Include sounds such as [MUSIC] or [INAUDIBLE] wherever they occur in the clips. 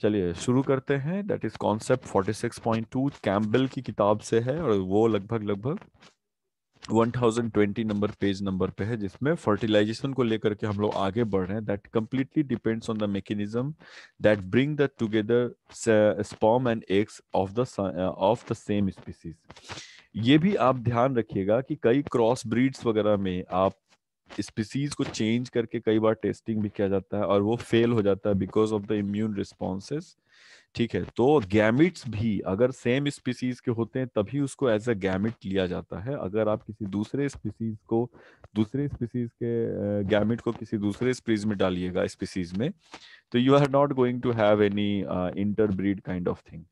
चलिए शुरू करते हैं दैट इज कॉन्सेप्ट 46.2 कैम्बल की किताब से है और वो लगभग लगभग 1020 नंबर पेज नंबर पे है जिसमें फर्टिलाइजेशन को लेकर के हम लोग आगे बढ़ रहे हैं that completely depends on the mechanism that bring the together sperm and eggs of the of the same species ये भी आप ध्यान रखिएगा कि कई क्रॉस ब्रीड्स वगैरह में आप स्पीसीज को चेंज करके कई बार टेस्टिंग भी किया जाता है और वो फेल हो जाता है because of the immune responses ठीक है तो गैमिट्स भी अगर सेम स्पीसीज के होते हैं तभी उसको एज अ गैमिट लिया जाता है अगर आप किसी दूसरे स्पीसीज को दूसरे स्पीसीज के गैमिट को किसी दूसरे स्पीज में डालिएगा स्पीसीज में तो you are not going to have any interbreed kind of thing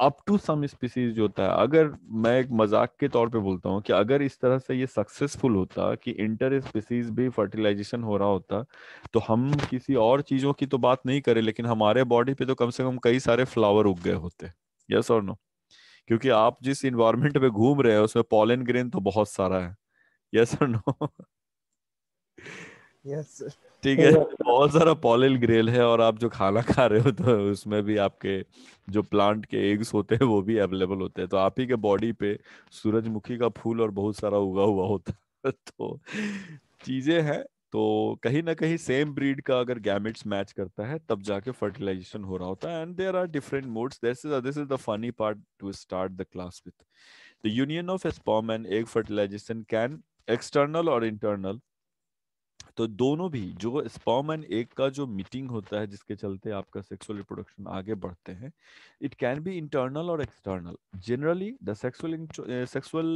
up to some species जो होता है अगर मैं एक मजाक के तौर पे बोलता हूँ कि अगर इस तरह से ये सक्सेसफुल होता कि इंटर स्पीसीज भी फर्टिलाइजेशन हो रहा होता तो हम किसी और चीजों की तो बात नहीं करें लेकिन हमारे बॉडी पे तो कम से कम कई सारे फ्लावर उग गए होते यस और नो क्योंकि आप जिस इन्वायरमेंट में घूम रहे हो उसमें पॉलन ग्रेन तो बहुत सारा है यस और नो यस ठीक है [LAUGHS] बहुत सारा पॉलिल ग्रेल है और आप जो खाना खा रहे हो तो उसमें भी आपके जो प्लांट के एग्स होते हैं वो भी अवेलेबल होते हैं तो आप ही के बॉडी पे सूरजमुखी का फूल और बहुत सारा उगा हुआ होता है [LAUGHS] तो चीजें हैं तो कहीं ना कहीं सेम ब्रीड का अगर गैमेट्स मैच करता है तब जाके फर्टिलाइजेशन हो रहा होता है and there are different modes this is this is the funny part to start the class with the union of a sperm and egg fertilization can external or internal तो दोनों भी जो स्पर्म एंड एक का जो meeting होता है जिसके चलते आपका सेक्सुअल रिप्रोडक्शन आगे बढ़ते हैं it can be internal or external generally the sexual sexual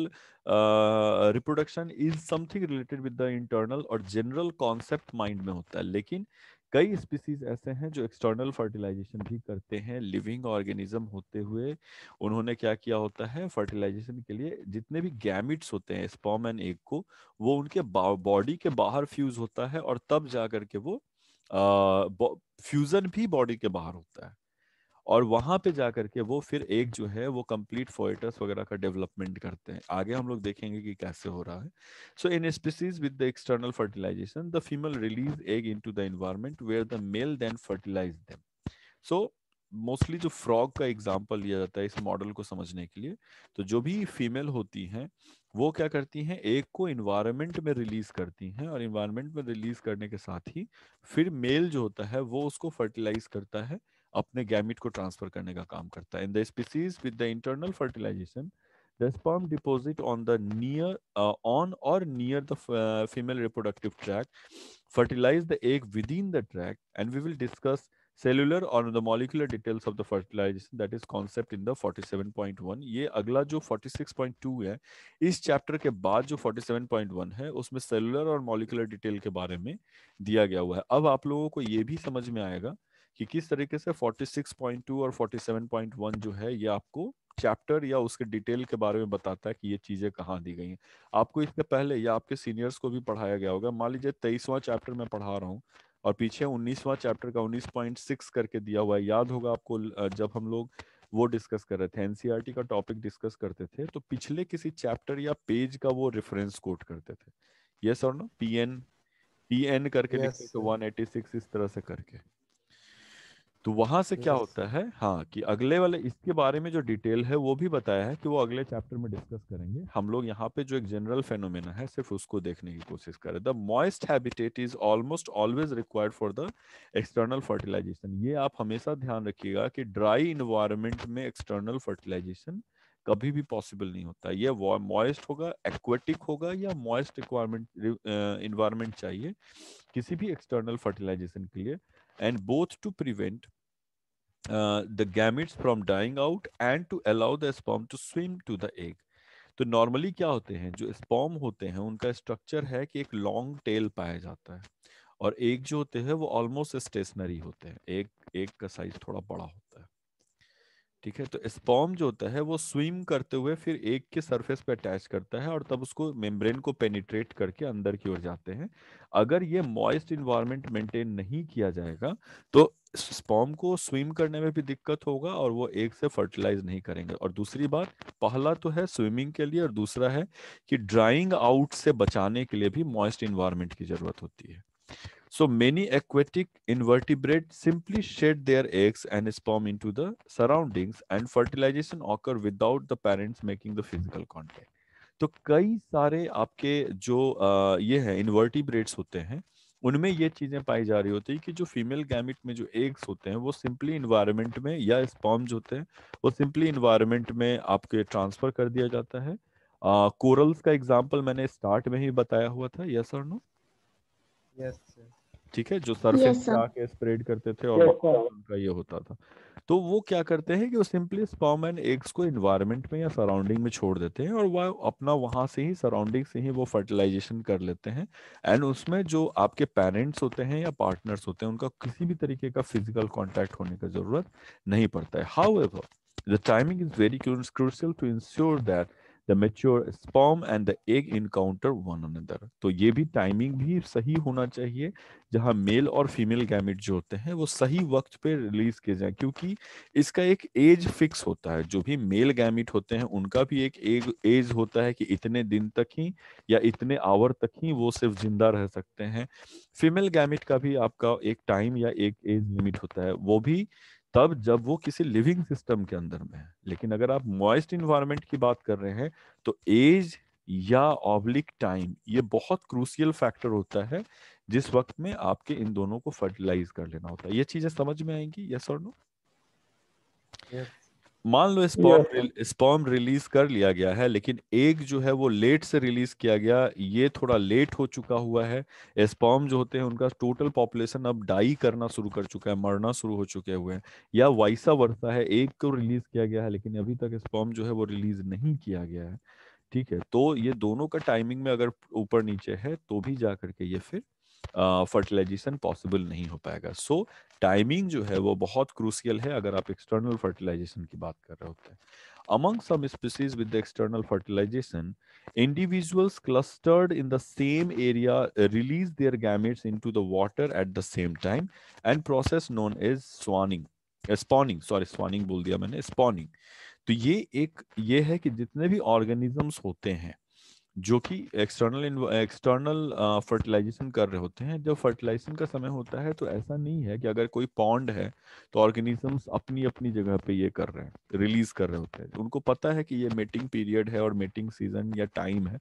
reproduction is something related with the internal और जनरल कॉन्सेप्ट माइंड में होता है लेकिन कई स्पीसीज ऐसे हैं जो एक्सटर्नल फर्टिलाइजेशन भी करते हैं लिविंग ऑर्गेनिज्म होते हुए उन्होंने क्या किया होता है फर्टिलाइजेशन के लिए जितने भी गैमिट्स होते हैं स्पॉम एंड एग को वो उनके बॉडी के बाहर फ्यूज होता है और तब जा करके वो फ्यूजन भी बॉडी के बाहर होता है और वहां पे जा करके वो फिर एक जो है वो कंप्लीट फोएटस वगैरह का डेवलपमेंट करते हैं आगे हम लोग देखेंगे कि कैसे हो रहा है so in species with the external fertilization the female release egg into the environment where the male then fertilize them so mostly जो फ्रॉग का एग्जाम्पल लिया जाता है इस मॉडल को समझने के लिए तो जो भी फीमेल होती हैं वो क्या करती हैं एक को इन्वायरमेंट में रिलीज करती हैं और इन्वायरमेंट में रिलीज करने के साथ ही फिर मेल जो होता है वो उसको फर्टिलाइज करता है अपने गैमिट को ट्रांसफर करने का काम करता है in the species with the internal fertilization the sperm deposit on the near on or near the female reproductive tract fertilize the egg within the tract and we will discuss cellular और the molecular details of the fertilization that is concept in the 47.1 ये अगला जो 46.2 है इस chapter के बाद जो 47.1 है उसमें सेलुलर और मॉलिकुलर डिटेल के बारे में दिया गया हुआ है अब आप लोगों को ये भी समझ में आएगा कि किस तरीके से 46.2 और 47.1 जो है ये आपको चैप्टर या उसके डिटेल के बारे में बताता है कि ये चीजें कहाँ दी गई हैं आपको इससे पहले या आपके सीनियर्स को भी पढ़ाया गया होगा मान लीजिए तेईसवां चैप्टर में पढ़ा रहा हूँ और पीछे उन्नीसवां चैप्टर का उन्नीस करके दिया हुआ है याद होगा आपको जब हम लोग वो डिस्कस कर रहे थे एनसीईआरटी e का टॉपिक डिस्कस करते थे तो पिछले किसी चैप्टर या पेज का वो रेफरेंस कोट करते थे यस और नो पीएन पीएन करके yes, लिखते तो 186 इस तरह से करके तो वहां से क्या होता है हाँ कि अगले वाले इसके बारे में जो डिटेल है वो भी बताया है कि वो अगले चैप्टर में डिस्कस करेंगे हम लोग यहाँ पे जो एक जनरल फेनोमेना है सिर्फ उसको देखने की कोशिश करें the moist habitat is almost always required for the external fertilization ये आप हमेशा ध्यान रखिएगा कि ड्राई इन्वायरमेंट में एक्सटर्नल फर्टिलाइजेशन कभी भी पॉसिबल नहीं होता ये मॉइस्ट होगा एक्वेटिक होगा या मॉइस्ट रिक्वायरमेंट इन्वायरमेंट चाहिए किसी भी एक्सटर्नल फर्टिलाइजेशन के लिए and both to prevent uh, the gametes from dying out and to allow the sperm to swim to the egg. तो नॉर्मली क्या होते हैं जो स्पॉम होते हैं उनका स्ट्रक्चर है कि एक लॉन्ग टेल पाया जाता है और एक जो होते हैं वो ऑलमोस्ट स्टेशनरी होते हैं एक एक का साइज थोड़ा बड़ा होता है ठीक है तो स्पॉम जो होता है वो स्विम करते हुए फिर एक के सरफेस पे अटैच करता है और तब उसको मेम्ब्रेन को पेनिट्रेट करके अंदर की ओर जाते हैं अगर ये मॉइस्ट इन्वायरमेंट मेंटेन नहीं किया जाएगा तो स्पॉम को स्विम करने में भी दिक्कत होगा और वो एक से फर्टिलाइज नहीं करेंगे और दूसरी बात पहला तो है स्विमिंग के लिए और दूसरा है कि ड्राइंग आउट से बचाने के लिए भी मॉइस्ट इन्वायरमेंट की जरूरत होती है So many aquatic invertebrates simply shed their eggs and sperm into the surroundings and fertilization occur without the parents making the physical contact. तो कई सारे आपके जो आ, ये है इनवर्टिब्रेट्स होते हैं उनमें ये चीजें पाई जा रही होती है कि जो फीमेल गैमिट में जो एग्स होते हैं वो सिंपली इन्वायरमेंट में या स्पॉम्स होते हैं वो सिंपली इन्वायरमेंट में आपके ट्रांसफर कर दिया जाता है कोरल्स uh, का एग्जांपल मैंने स्टार्ट में ही बताया हुआ था यस और नो यस सर ठीक है जो सर्फेस yes, स्प्रेड करते थे और yes, उनका ये होता था तो वो क्या करते हैं कि वो सिंपली स्पॉम एंड एग्स को इन्वायरमेंट में या सराउंडिंग में छोड़ देते हैं और वह अपना वहां से ही सराउंडिंग से ही वो फर्टिलाइजेशन कर लेते हैं एंड उसमें जो आपके पेरेंट्स होते हैं या पार्टनर्स होते हैं उनका किसी भी तरीके का फिजिकल कॉन्टैक्ट होने की जरूरत नहीं पड़ता है however the timing is very crucial to ensure that the mature sperm and the egg encounter one another तो ये भी टाइमिंग भी सही होना चाहिए जहां मेल और फीमेल गैमिट जो होते हैं वो सही वक्त पे रिलीज किए जाए क्योंकि इसका एक एज फिक्स होता है जो भी मेल गैमिट होते हैं उनका भी एक एग, एज होता है कि इतने दिन तक ही या इतने आवर तक ही वो सिर्फ जिंदा रह सकते हैं फीमेल गैमिट का भी आपका एक टाइम या एक एज लिमिट होता है वो भी तब जब वो किसी लिविंग सिस्टम के अंदर में है लेकिन अगर आप मॉइस्ट इन्वायरमेंट की बात कर रहे हैं तो एज या ऑब्लिक टाइम ये बहुत क्रूसियल फैक्टर होता है जिस वक्त में आपके इन दोनों को फर्टिलाइज कर लेना होता है ये चीजें समझ में आएंगी यस और नो मान लो स्पॉम स्पॉम रिलीज कर लिया गया है लेकिन एक जो है वो लेट से रिलीज किया गया ये थोड़ा लेट हो चुका हुआ है स्पॉम जो होते हैं उनका टोटल पॉपुलेशन अब डाई करना शुरू कर चुका है मरना शुरू हो चुके हुए हैं या वाइसा वर्षा है एक को रिलीज किया गया है लेकिन अभी तक स्पॉम जो है वो रिलीज नहीं किया गया है ठीक है तो ये दोनों का टाइमिंग में अगर ऊपर नीचे है तो भी जा करके ये फिर फर्टिलाइजेशन पॉसिबल नहीं हो पाएगा सो टाइमिंग जो है वो बहुत क्रूसियल है अगर आप एक्सटर्नल फर्टिलाइजेशन की बात कर रहे होते हैं among some species with external fertilization individuals clustered in the same area release their gametes to the water at the same time and process known as swaning spawning sorry swaning बोल दिया मैंने spawning तो ये एक ये है कि जितने भी ऑर्गेनिजम्स होते हैं जो कि एक्सटर्नल एक्सटर्नल फर्टिलाइजेशन कर रहे होते हैं जब फर्टिलाइजेशन का समय होता है तो ऐसा नहीं है कि अगर कोई पॉन्ड है तो ऑर्गेनिजम्स अपनी अपनी जगह पे ये कर रहे हैं रिलीज कर रहे होते हैं उनको पता है कि ये मेटिंग पीरियड है और मेटिंग सीजन या टाइम है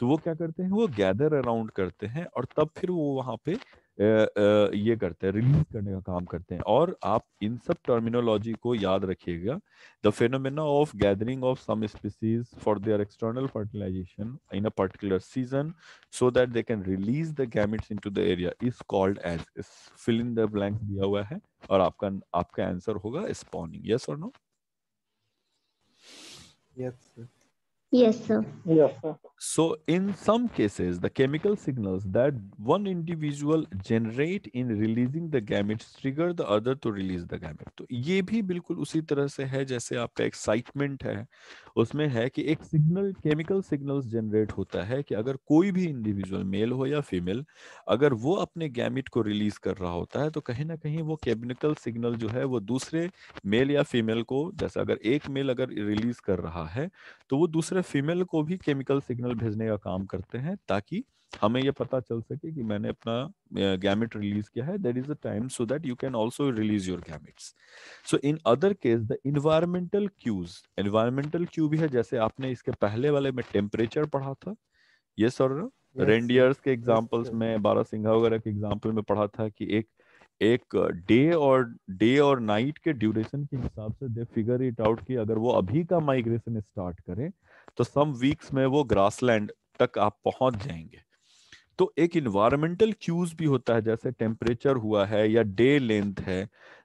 तो वो क्या करते हैं वो गैदर अराउंड करते हैं और तब फिर वो वहां पे ये करते हैं रिलीज करने का काम करते हैं और आप इन सब टर्मिनोलॉजी को याद रखिएगा the phenomena of gathering of some species for their external fertilization in a particular season so that they can release the gametes into the area is called as fill in the blank दिया हुआ है और आपका आपका answer होगा spawning yes और no yes Yes, sir. Yes, sir. So, in some cases, the chemical signals that one individual generate in releasing the gametes trigger the other to release the gamete. to ye bhi bilkul usi tarah se hai jaise aapka excitement hai उसमें है कि एक signal chemical signals generate होता है कि अगर कोई भी इंडिविजुअल मेल हो या फीमेल अगर वो अपने गैमिट को रिलीज कर रहा होता है तो कहीं ना कहीं वो केमिकल सिग्नल जो है वो दूसरे मेल या फीमेल को जैसे अगर एक मेल अगर रिलीज कर रहा है तो वो दूसरे फीमेल को भी केमिकल सिग्नल भेजने का काम करते हैं ताकि हमें ये पता चल सके कि मैंने अपना गैमेट रिलीज किया है that is a time so that you can also release your gametes so in other case the environmental cues environmental cue भी है जैसे आपने इसके पहले वाले में टेम्परेचर पढ़ा था ये सर रेंडियर्स के एग्जाम्पल्स में बारह सिंघा वगैरह के एग्जाम्पल में पढ़ा था कि एक एक डे और डे और नाइट के ड्यूरेशन के हिसाब से दे फिगर इट आउट कि अगर वो अभी का माइग्रेशन स्टार्ट करें तो सम वीक्स में वो ग्रासलैंड तक आप पहुंच जाएंगे तो एक इन्वायरमेंटल क्यूज भी होता है जैसे टेम्परेचर हुआ है या डे लेंथ है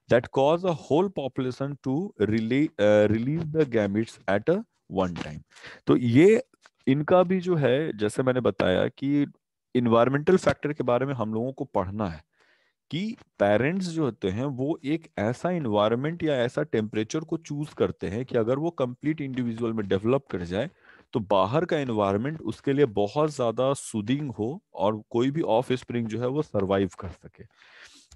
that cause a whole population to release the gametes at a one time तो ये इनका भी जो है जैसे मैंने बताया कि इन्वायरमेंटल फैक्टर के बारे में हम लोगों को पढ़ना है कि पेरेंट्स जो होते हैं वो एक ऐसा इन्वायरमेंट या ऐसा टेम्परेचर को चूज करते हैं कि अगर वो कंप्लीट इंडिविजुअल में डेवलप कर जाए तो बाहर का एनवायरमेंट उसके लिए बहुत ज्यादा सुदिंग हो और कोई भी ऑफ स्प्रिंग जो है वो सरवाइव कर सके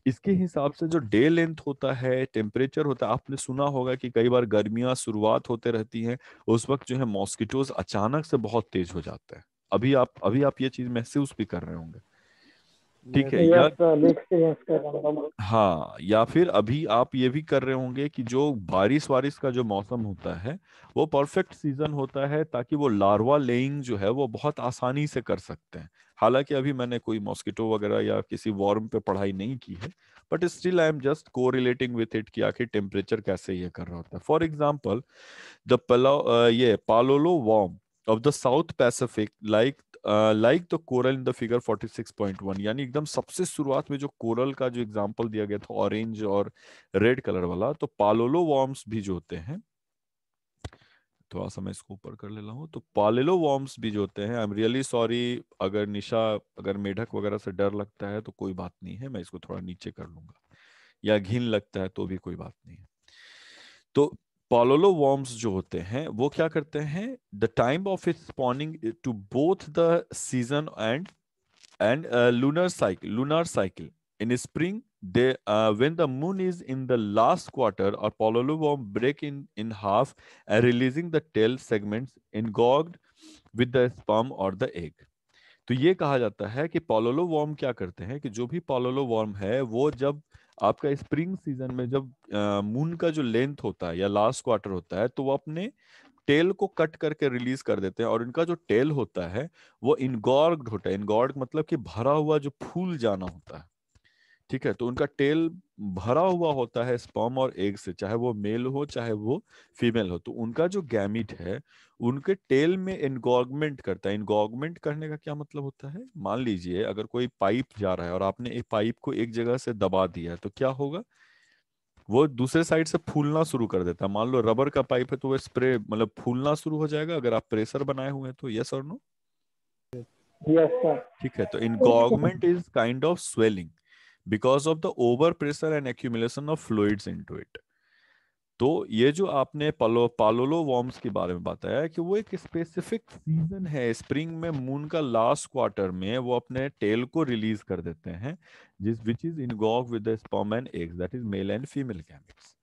इसके हिसाब से जो डे लेंथ होता है टेम्परेचर होता है आपने सुना होगा कि कई बार गर्मियां शुरुआत होते रहती हैं उस वक्त जो है मॉस्किटोज अचानक से बहुत तेज हो जाता है अभी आप अभी आप ये चीज महसूस भी कर रहे होंगे ठीक है या हाँ या फिर अभी आप ये भी कर रहे होंगे कि जो बारिश वारिश का जो मौसम होता है वो परफेक्ट सीजन होता है ताकि वो लार्वा लेइंग जो है वो बहुत आसानी से कर सकते हैं हालांकि अभी मैंने कोई मॉस्किटो वगैरह या किसी वॉर्म पे पढ़ाई नहीं की है but still I am just correlating with it कि आखिर टेम्परेचर कैसे ये कर रहा होता है फॉर एग्जाम्पल द ये palolo worm of the south Pacific, like like the coral in the figure 46.1 यानी एकदम सबसे शुरुआत में जो कोरल का जो एग्जांपल दिया गया था ऑरेंज और रेड कलर वाला तो पालोलो वॉर्म्स भी जो होते हैं थोड़ा सा मैं इसको ऊपर कर ले रहा हूँ तो पालेलो वॉर्म्स भी जो होते हैं आई एम रियली सॉरी अगर निशा अगर मेढक वगैरह से डर लगता है तो कोई बात नहीं है मैं इसको थोड़ा नीचे कर लूंगा या घिन लगता है तो भी कोई बात नहीं है तो पॉलोलो वॉर्म्स जो होते हैं वो क्या करते हैं the time of it spawning to both the season and and lunar cycle lunar cycle in spring they when the moon is in the last quarter और palolo worm break in in half and releasing the tail segment engorged with the sperm और the egg तो ये कहा जाता है कि पॉलोलो warm क्या करते हैं कि जो भी पॉलोलो वॉर्म है वो जब uh, आपका स्प्रिंग सीजन में जब मून का जो लेंथ होता है या लास्ट क्वार्टर होता है तो वो अपने टेल को कट करके रिलीज कर देते हैं और इनका जो टेल होता है वो इनगॉर्ग होता है इनगॉर्ग मतलब कि भरा हुआ जो फूल जाना होता है ठीक है तो उनका टेल भरा हुआ होता है स्पर्म और एग से चाहे वो मेल हो चाहे वो फीमेल हो तो उनका जो गैमिट है उनके टेल में इनगॉगमेंट करता है इनगॉगमेंट करने का क्या मतलब होता है मान लीजिए अगर कोई पाइप जा रहा है और आपने एक पाइप को एक जगह से दबा दिया है तो क्या होगा वो दूसरे साइड से फूलना शुरू कर देता है मान लो रबर का पाइप है तो वो स्प्रे मतलब फूलना शुरू हो जाएगा अगर आप प्रेशर बनाए हुए हैं तो यस और नो ठीक है तो engorgement is kind of swelling because of the over pressure and accumulation of fluids into it तो ये जो आपने पालो पालोलो वॉर्म्स के बारे में बताया कि वो एक स्पेसिफिक सीजन है स्प्रिंग में मून का लास्ट क्वार्टर में वो अपने टेल को रिलीज कर देते हैं जिस विच इज इन इनगॉग with sperm and eggs that is male and female gametes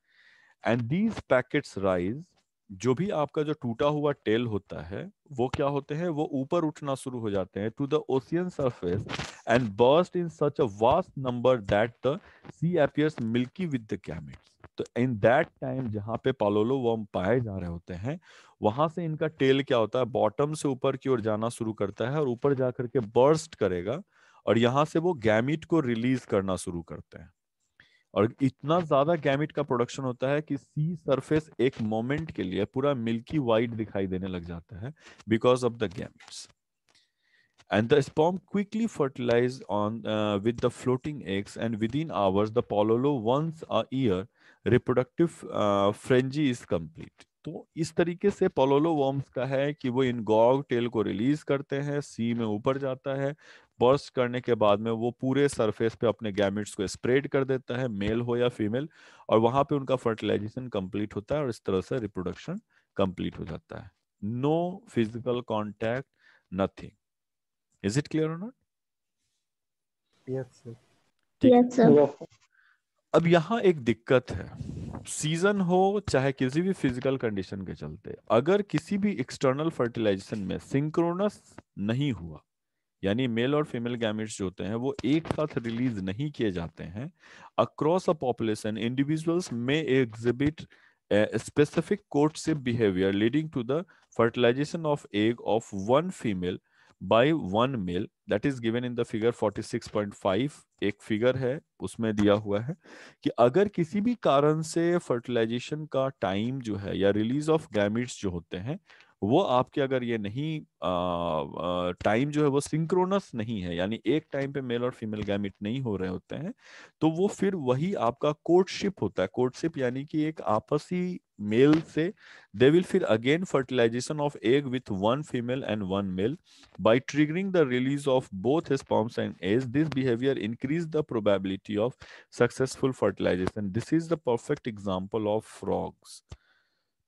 and these packets rise जो भी आपका जो टूटा हुआ टेल होता है वो क्या होते हैं वो ऊपर उठना शुरू हो जाते हैं to the ocean surface and burst in such a vast number that the sea appears milky with the gametes तो इन दैट टाइम जहां पे पालोलो वर्म पाए जा रहे होते हैं वहां से इनका टेल क्या होता है बॉटम से ऊपर की ओर जाना शुरू करता है और ऊपर जाकर के बर्स्ट करेगा और यहाँ से वो गैमिट को रिलीज करना शुरू करते हैं और इतना ज्यादा गैमिट का प्रोडक्शन होता है कि सी सरफेस एक मोमेंट के लिए पूरा मिल्की वाइट दिखाई देने लग जाता है because of the gametes and the sperm quickly fertilize on with the floating eggs and within hours the palolo once a year reproductive frenzy is complete तो इस तरीके से पोलोलो वॉर्म्स का है कि वो इन गॉग टेल को रिलीज करते हैं सी में ऊपर जाता है बर्स्ट करने के बाद में वो पूरे सरफेस पे अपने गैमेट्स को स्प्रेड कर देता है मेल हो या फीमेल और वहां पे उनका फर्टिलाइजेशन कंप्लीट होता है और इस तरह से रिप्रोडक्शन कंप्लीट हो जाता है no physical contact nothing is it clear not ठीक अब यहाँ एक दिक्कत है सीजन हो चाहे किसी भी फिजिकल कंडीशन के चलते अगर किसी भी एक्सटर्नल फर्टिलाइजेशन में सिंक्रोनस नहीं हुआ यानी मेल और फीमेल गैमेट्स जो होते हैं वो एक साथ रिलीज नहीं किए जाते हैं अक्रॉस अ पॉपुलेशन इंडिविजुअल्स में exhibit specific courtship behaviour leading to the fertilization of egg of one female by one male that is given in the figure 46.5 एक फिगर है उसमें दिया हुआ है कि अगर किसी भी कारण से फर्टिलाइजेशन का टाइम जो है या रिलीज ऑफ गैमिट्स जो होते हैं वो आपके अगर ये नहीं टाइम जो है वो सिंक्रोनस नहीं है यानी एक टाइम पे मेल और फीमेल गैमिट नहीं हो रहे होते हैं तो वो फिर वही आपका कोर्टशिप होता है कोर्टशिप यानी कि एक आपसी मेल से दे विल फिर again fertilization of egg with one female and one male by triggering the release of both sperms and as this behaviour increase the probability of successful fertilization this is the perfect example of frogs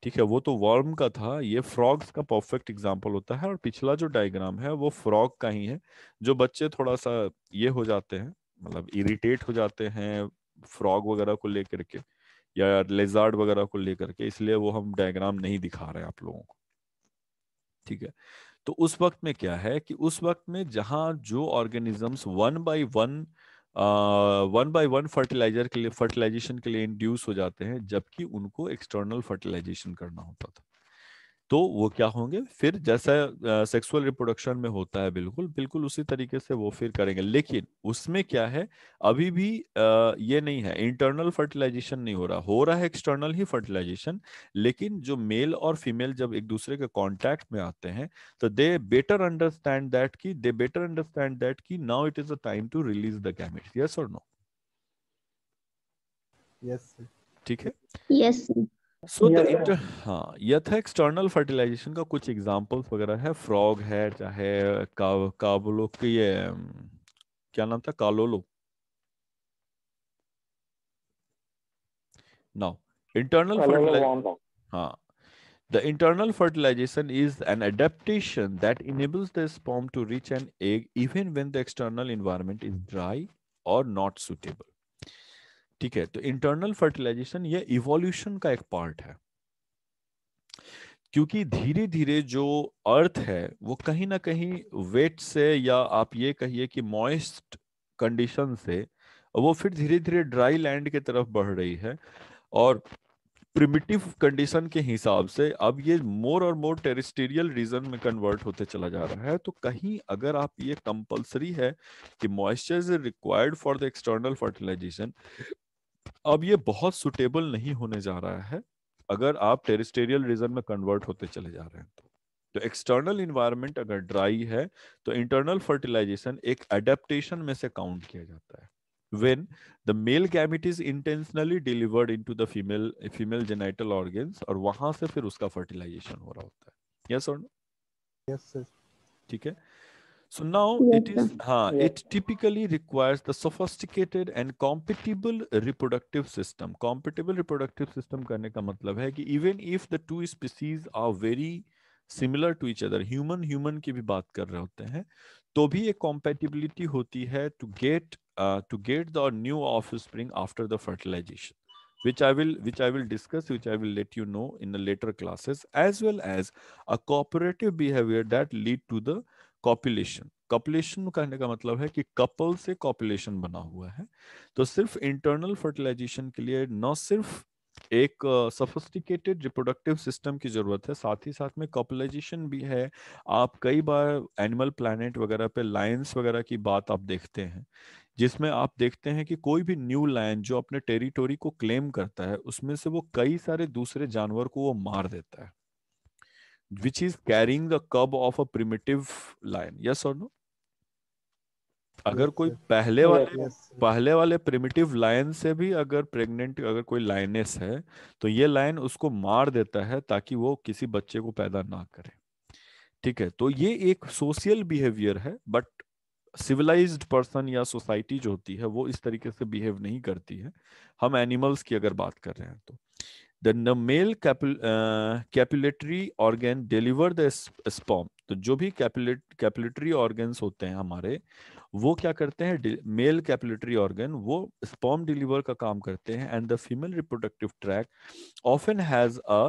ठीक है वो तो warm का था ये frogs का perfect example होता है और पिछला जो डायग्राम है वो फ्रॉग का ही है जो बच्चे थोड़ा सा ये हो जाते हैं मतलब इरिटेट हो जाते हैं फ्रॉग वगैरह को लेकर के या लेजार्ड वगैरह को लेकर के इसलिए वो हम डायग्राम नहीं दिखा रहे आप लोगों को ठीक है तो उस वक्त में क्या है कि उस वक्त में जहां जो organisms one by one one by one fertilizer के लिए फर्टिलाइजेशन के लिए इंड्यूस हो जाते हैं जबकि उनको एक्सटर्नल फर्टिलाइजेशन करना होता था तो वो क्या होंगे फिर जैसा सेक्सुअल रिप्रोडक्शन में होता है बिल्कुल बिल्कुल उसी तरीके से वो फिर करेंगे लेकिन उसमें क्या है अभी भी आ, ये नहीं है इंटरनल फर्टिलाइजेशन नहीं हो रहा हो रहा है एक्सटर्नल ही फर्टिलाइजेशन लेकिन जो मेल और फीमेल जब एक दूसरे के कॉन्टैक्ट में आते हैं तो दे बेटर अंडरस्टैंड दैट की दे बेटर अंडरस्टैंड दैट की now it is a time to release the gamete yes और नो यस ठीक है यस yes, सो द हाँ यह था एक्सटर्नल फर्टिलाइजेशन का कुछ एग्जांपल्स वगैरह है फ्रॉग है चाहे का, काबलो की ये क्या नाम था कालोलो now internal fertilization huh. the internal fertilization is an adaptation that enables the sperm to reach an egg even when the external environment is dry or not suitable ठीक है तो इंटरनल फर्टिलाइजेशन ये इवोल्यूशन का एक part है क्योंकि धीरे धीरे जो अर्थ है वो कहीं ना कहीं वेट से या आप ये कहिए कि मॉइस्ट कंडीशन से वो फिर धीरे धीरे ड्राई लैंड की तरफ बढ़ रही है और प्रिमिटिव कंडीशन के हिसाब से अब ये मोर और मोर टेरिस्टेरियल रीजन में कन्वर्ट होते चला जा रहा है तो कहीं अगर आप ये कंपलसरी है कि moisture is required for the external fertilization अब ये बहुत सुटेबल नहीं होने जा रहा है अगर आप टेरिस्टेरियल रीजन में कन्वर्ट होते चले जा रहे हैं तो एक्सटर्नल तो इन्वायरमेंट अगर ड्राई है तो इंटरनल फर्टिलाइजेशन एक एडेप्टेशन में से काउंट किया जाता है when the male gamete is intentionally delivered into the female female genital organs और वहां से फिर उसका fertilization हो रहा होता है yes or no yes sir ठीक है So now yes, it is, huh, yes. it typically requires the sophisticated and compatible reproductive system. Compatible reproductive system करने का मतलब है कि even if the two species are very similar to each other, human human की भी बात कर रहे होते हैं, तो भी एक compatibility होती है to get uh, to get the new offspring after the fertilization. which I will which I will discuss, which I will let you know in the later classes, as well as a cooperative behavior that lead to the copulation copulation कहने का मतलब है कि couple से copulation बना हुआ है तो सिर्फ इंटरनल फर्टिलाइजेशन के लिए न सिर्फ एक सफिस्टिकेटेड रिप्रोडक्टिव सिस्टम की जरूरत है साथ ही साथ में कॉपुलाइजेशन भी है आप कई बार एनिमल प्लानट वगैरह पे लायंस वगैरह की बात आप देखते हैं जिसमें आप देखते हैं कि कोई भी न्यू लाइन जो अपने टेरिटोरी को क्लेम करता है उसमें से वो कई सारे दूसरे जानवर को वो मार देता है which is carrying the cub of a primitive lion yes or no अगर कोई पहले वाले पहले वाले प्रिमिटिव लायन से भी अगर प्रेग्नेंट अगर कोई लाइनेस है तो ये लायन उसको मार देता है ताकि वो किसी बच्चे को पैदा ना करे ठीक है तो ये एक सोशल बिहेवियर है बट सिविलाइज्ड पर्सन या सोसाइटी जो होती है वो इस तरीके से बिहेव नहीं करती है हम एनिमल्स की अगर बात कर रहे हैं तो then the male copulatory organ deliver the sperm तो जो भी कैपुलेट कैपुलेटरी ऑर्गन्स होते हैं हमारे वो क्या करते हैं मेल कैपुलेटरी ऑर्गन वो स्पॉम डिलीवर का काम करते हैं and the female reproductive tract often has a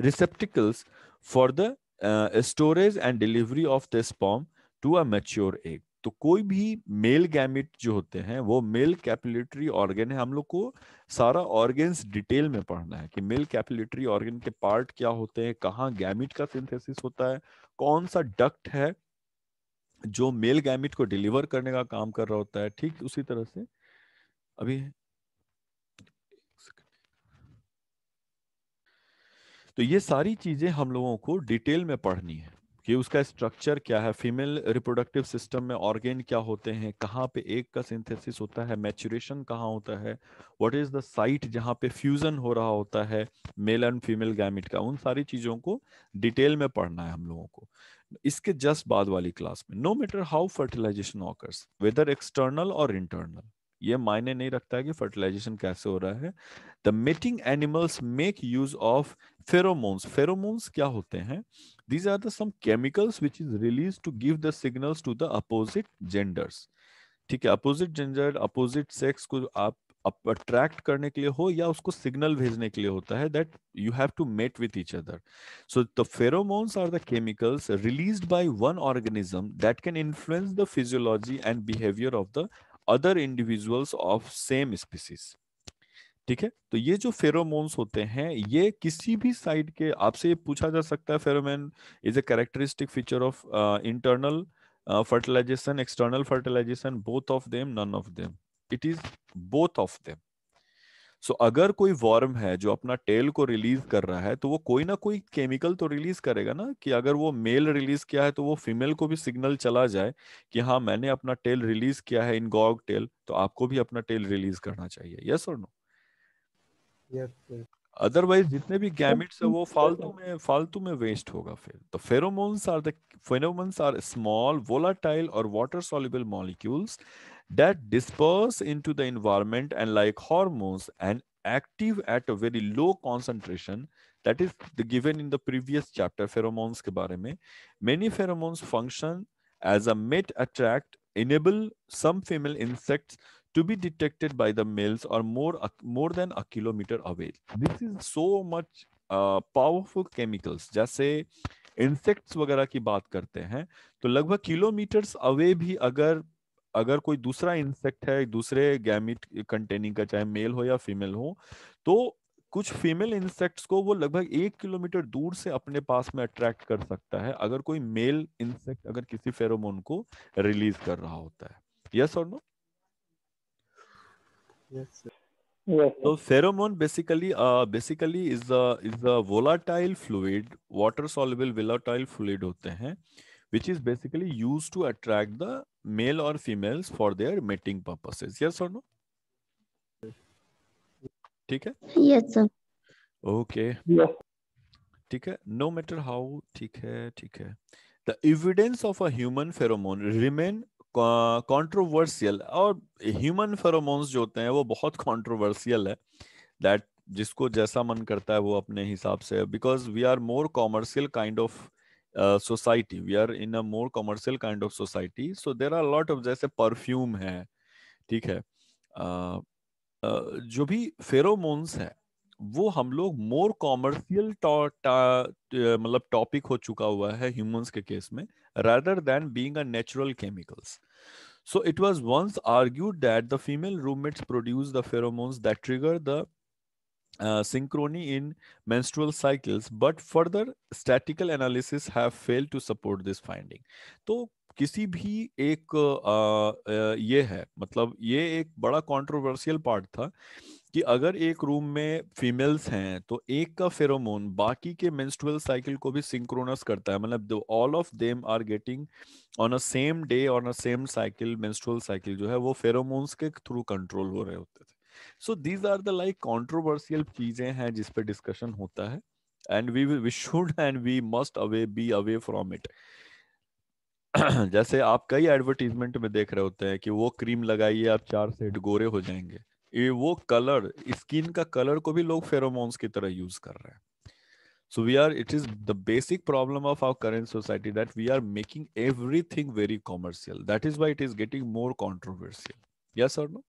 receptacles for the storage and delivery of the sperm to a mature egg तो कोई भी मेल गैमिट जो होते हैं वो मेल कैपिलेटरी ऑर्गेन है हम लोग को सारा ऑर्गेन्स डिटेल में पढ़ना है कि मेल कैपिलेटरी ऑर्गेन के पार्ट क्या होते हैं कहाँ गैमिट का सिंथेसिस होता है कौन सा डक्ट है जो मेल गैमिट को डिलीवर करने का काम कर रहा होता है ठीक उसी तरह से अभी तो ये सारी चीजें हम लोगों को डिटेल में पढ़नी है कि उसका स्ट्रक्चर क्या है फीमेल रिप्रोडक्टिव सिस्टम में ऑर्गेन क्या होते हैं कहाँ पे एक का सिंथेसिस होता है मैचुरेशन कहाँ होता है व्हाट इज द साइट जहाँ पे फ्यूजन हो रहा होता है मेल एंड फीमेल गैमिट का उन सारी चीजों को डिटेल में पढ़ना है हम लोगों को इसके जस्ट बाद वाली क्लास में no matter how fertilization occurs whether external or internal ये मायने नहीं रखता है कि फर्टिलाइजेशन कैसे हो रहा है the mating animals make use of pheromones pheromones क्या होते हैं these are the some chemicals which is released to give the signals to the opposite genders ठीक है अपोजिट जेंडर अपोजिट सेक्स को आप अट्रैक्ट करने के लिए हो या उसको सिग्नल भेजने के लिए होता है that you have to mate with each other so the pheromones are the chemicals released by one organism that can influence the physiology and behaviour of the other individuals of same species ठीक है तो ये जो pheromones होते हैं ये किसी भी साइड के आपसे पूछा जा सकता है pheromone is a characteristic feature of internal fertilization external fertilization both of them none of them it is both of them so अगर कोई वॉर्म है जो अपना टेल को रिलीज कर रहा है तो वो कोई ना कोई केमिकल तो रिलीज करेगा ना कि अगर वो मेल रिलीज किया है तो वो फीमेल को भी सिग्नल चला जाए कि हाँ मैंने अपना टेल रिलीज किया है इन गॉग टेल तो आपको भी अपना टेल रिलीज करना चाहिए यस और नो अदरवाइज जितने भी गैमिट्स है वो फालतू में फालतू में वेस्ट होगा फिर तो pheromones are the pheromones are small volatile or water soluble molecules that disperse into the environment and like hormones and active at a very low concentration that is the given in the previous chapter pheromones ke bare mein many pheromones function as a mate attract enable some female insects to be detected by the males are more, more than a kilometer away. This is so much powerful uh, chemicals जैसे insects वगैरह की बात करते हैं तो लगभग kilometres away भी अगर अगर कोई दूसरा इंसेक्ट है दूसरे गैमिट कंटेनिंग का चाहे मेल हो या फीमेल हो तो कुछ फीमेल इंसेक्ट्स को वो लगभग एक किलोमीटर दूर से अपने पास में अट्रैक्ट कर सकता है अगर कोई मेल इंसेक्ट अगर किसी फेरोमोन को रिलीज कर रहा होता है यस और no Yes. So pheromone basically, uh, basically is a is a volatile fluid, water soluble volatile fluid hote hain which is basically used to attract the male or females for their mating purposes. Yes or no? ठीक है? Yes sir. Okay. Yes. ठीक है? No matter how, ठीक है, ठीक है. The evidence of a human pheromone remain controversial और human pheromones जो होते हैं वो बहुत कंट्रोवर्शियल है दैट जिसको जैसा मन करता है वो अपने हिसाब से because we are more commercial kind of society we are in a more commercial kind of society so there are lot of जैसे परफ्यूम है ठीक है uh, uh, जो भी फेरोमोन्स है वो हम लोग मोर कॉमर्शियल मतलब टॉपिक हो चुका हुआ है ह्यूमंस के केस में rather than being a natural chemicals so it was once argued that the female roommates produce the pheromones that trigger the synchrony in menstrual cycles but further statical analysis have failed to support this finding तो किसी भी एक आ, uh, uh, ये है मतलब ये एक बड़ा कंट्रोवर्शियल पार्ट था कि अगर एक रूम में फीमेल्स हैं तो एक का फेरोमोन बाकी के मेंस्ट्रुअल साइकिल को भी सिंक्रोनस करता है मतलब all of them are getting on a same day on a same cycle menstrual cycle जो है वो फेरोमोन्स के थ्रू कंट्रोल हो रहे होते थे so these are the like controversial चीजें हैं जिस डिस्कशन होता है and we we should and we must away be away from it [CLEARS THROAT] जैसे आप कई एडवर्टीजमेंट में देख रहे होते हैं कि वो क्रीम लगाइए आप चार सेट गोरे हो जाएंगे ये वो कलर स्किन का कलर को भी लोग फेरोमोन्स की तरह यूज कर रहे हैं so we are it is the basic problem of our current society that we are making everything very commercial that is why it is getting more controversial yes और no